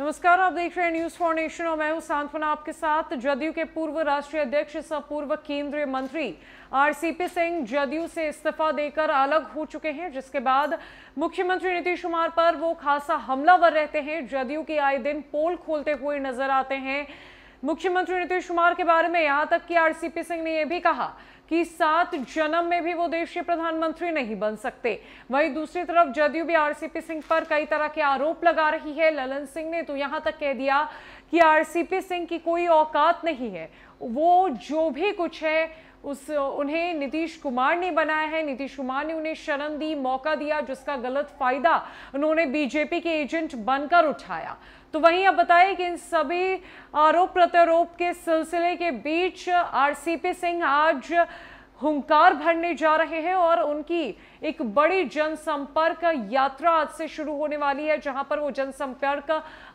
नमस्कार आप देख रहे हैं न्यूज फॉर और मैं हूं सांत्वना आपके साथ जदयू के पूर्व राष्ट्रीय अध्यक्ष सह पूर्व केंद्रीय मंत्री आरसीपी सिंह जदयू से इस्तीफा देकर अलग हो चुके हैं जिसके बाद मुख्यमंत्री नीतीश कुमार पर वो खासा हमलावर रहते हैं जदयू की आए दिन पोल खोलते हुए नजर आते हैं मुख्यमंत्री नीतीश कुमार के बारे में यहाँ तक कि आरसीपी सिंह ने यह भी कहा कि सात जन्म में भी वो देश के प्रधानमंत्री नहीं बन सकते वहीं दूसरी तरफ जदयू भी आरसीपी सिंह पर कई तरह के आरोप लगा रही है ललन सिंह ने तो यहां तक कह दिया कि आरसीपी सिंह की कोई औकात नहीं है वो जो भी कुछ है उस उन्हें नीतीश कुमार ने बनाया है नीतीश कुमार ने उन्हें शरण दी मौका दिया जिसका गलत फायदा उन्होंने बीजेपी के एजेंट बनकर उठाया तो वहीं अब बताए कि इन सभी आरोप प्रत्यारोप के सिलसिले के बीच आरसीपी सिंह आज हुंकार भरने जा रहे हैं और उनकी एक बड़ी जनसंपर्क यात्रा आज से शुरू होने वाली है जहां पर वो जनसंपर्क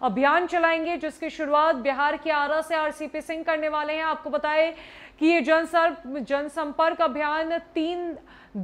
अभियान चलाएंगे जिसकी शुरुआत बिहार के आरा से आरसीपी सिंह करने वाले हैं आपको बताएं कि ये जनसर्प जनसंपर्क अभियान तीन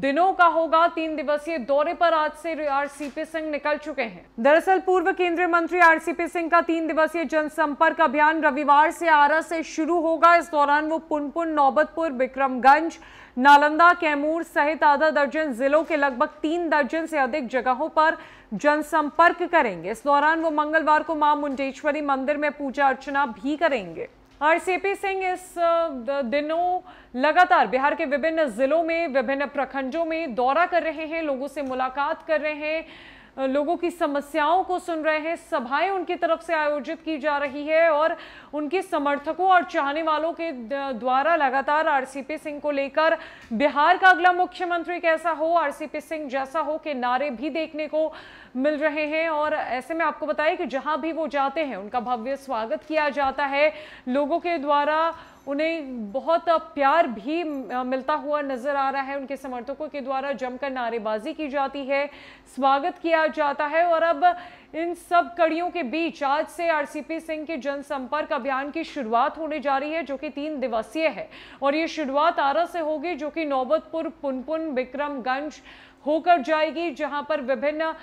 दिनों का होगा तीन दिवसीय दौरे पर आज से आरसीपी सिंह निकल चुके हैं दरअसल पूर्व केंद्रीय मंत्री आरसीपी सिंह का तीन दिवसीय जनसंपर्क अभियान रविवार से आरा से शुरू होगा इस दौरान वो पुनपुन नौबतपुर बिक्रमगंज नालंदा कैमूर सहित आधा दर्जन जिलों के लगभग तीन दर्जन से अधिक जगहों पर जनसंपर्क करेंगे इस दौरान वो मंगलवार को मां मुंडेश्वरी मंदिर में पूजा अर्चना भी करेंगे पी सिंह इस दिनों लगातार बिहार के विभिन्न जिलों में विभिन्न प्रखंडों में दौरा कर रहे हैं लोगों से मुलाकात कर रहे हैं लोगों की समस्याओं को सुन रहे हैं सभाएं उनकी तरफ से आयोजित की जा रही है और उनके समर्थकों और चाहने वालों के द्वारा लगातार आरसीपी सिंह को लेकर बिहार का अगला मुख्यमंत्री कैसा हो आरसीपी सिंह जैसा हो के नारे भी देखने को मिल रहे हैं और ऐसे में आपको बताएं कि जहां भी वो जाते हैं उनका भव्य स्वागत किया जाता है लोगों के द्वारा उन्हें बहुत प्यार भी मिलता हुआ नजर आ रहा है उनके समर्थकों के द्वारा जमकर नारेबाजी की जाती है स्वागत किया जाता है और अब इन सब कड़ियों के बीच आज से आरसीपी सिंह के जनसंपर्क अभियान की शुरुआत होने जा रही है जो कि तीन दिवसीय है और ये शुरुआत आरा से होगी जो कि नौबतपुर पुनपुन विक्रमगंज होकर जाएगी जहां पर विभिन्न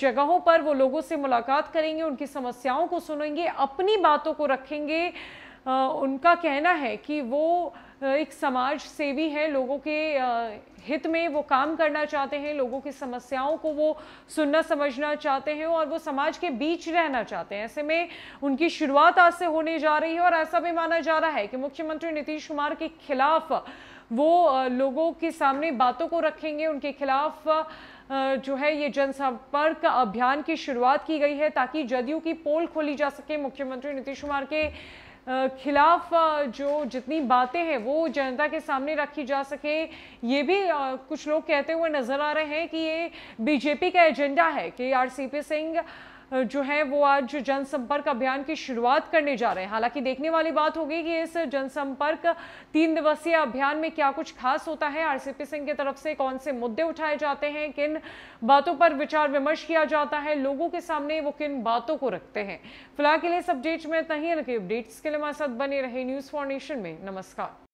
जगहों पर वो लोगों से मुलाकात करेंगे उनकी समस्याओं को सुनेंगे अपनी बातों को रखेंगे उनका कहना है कि वो एक समाज सेवी है लोगों के हित में वो काम करना चाहते हैं लोगों की समस्याओं को वो सुनना समझना चाहते हैं और वो समाज के बीच रहना चाहते हैं ऐसे में उनकी शुरुआत आज से होने जा रही है और ऐसा भी माना जा रहा है कि मुख्यमंत्री नीतीश कुमार के खिलाफ वो लोगों के सामने बातों को रखेंगे उनके खिलाफ जो है ये जनसंपर्क अभियान की शुरुआत की गई है ताकि जदयू की पोल खोली जा सके मुख्यमंत्री नीतीश कुमार के खिलाफ जो जितनी बातें हैं वो जनता के सामने रखी जा सके ये भी कुछ लोग कहते हुए नज़र आ रहे हैं कि ये बीजेपी का एजेंडा है कि आर सी पी सिंह जो है वो आज जनसंपर्क अभियान की शुरुआत करने जा रहे हैं हालांकि देखने वाली बात होगी कि इस जनसंपर्क तीन दिवसीय अभियान में क्या कुछ खास होता है आरसीपी सिंह की तरफ से कौन से मुद्दे उठाए जाते हैं किन बातों पर विचार विमर्श किया जाता है लोगों के सामने वो किन बातों को रखते हैं फिलहाल के लिए इस अपडेट में इतना ही अपडेट्स के लिए हमारे साथ बने रहे न्यूज़ फॉर नेशन में नमस्कार